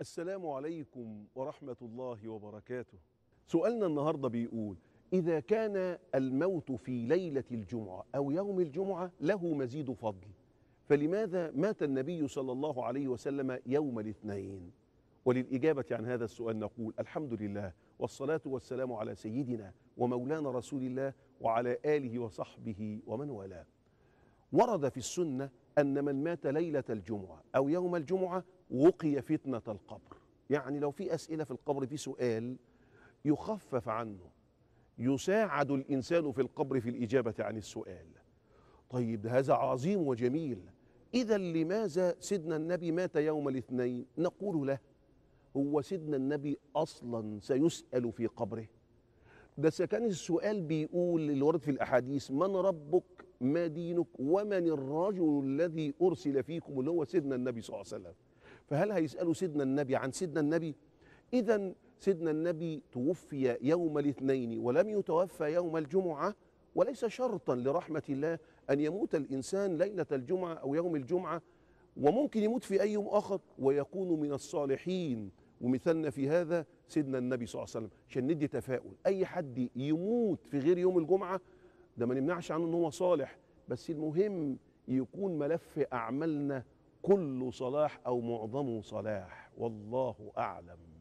السلام عليكم ورحمة الله وبركاته. سؤالنا النهارده بيقول: إذا كان الموت في ليلة الجمعة أو يوم الجمعة له مزيد فضل، فلماذا مات النبي صلى الله عليه وسلم يوم الاثنين؟ وللإجابة عن هذا السؤال نقول: الحمد لله والصلاة والسلام على سيدنا ومولانا رسول الله وعلى آله وصحبه ومن والاه. ورد في السنة أن من مات ليلة الجمعة أو يوم الجمعة وقي فتنة القبر يعني لو في أسئلة في القبر في سؤال يخفف عنه يساعد الإنسان في القبر في الإجابة عن السؤال طيب هذا عظيم وجميل إذا لماذا سيدنا النبي مات يوم الاثنين نقول له هو سيدنا النبي أصلا سيسأل في قبره ده كان السؤال بيقول اللي ورد في الأحاديث من ربك ما دينك ومن الرجل الذي أرسل فيكم اللي هو سيدنا النبي صلى الله عليه وسلم فهل هيسألوا سيدنا النبي عن سيدنا النبي إذا سيدنا النبي توفي يوم الاثنين ولم يتوفى يوم الجمعة وليس شرطا لرحمة الله أن يموت الإنسان ليلة الجمعة أو يوم الجمعة وممكن يموت في أي يوم آخر ويكون من الصالحين ومثلنا في هذا سيدنا النبي صلى الله عليه وسلم عشان ندي تفاؤل أي حد يموت في غير يوم الجمعة ده ما نمنعش عنه ان هو صالح بس المهم يكون ملف اعمالنا كله صلاح او معظمه صلاح والله اعلم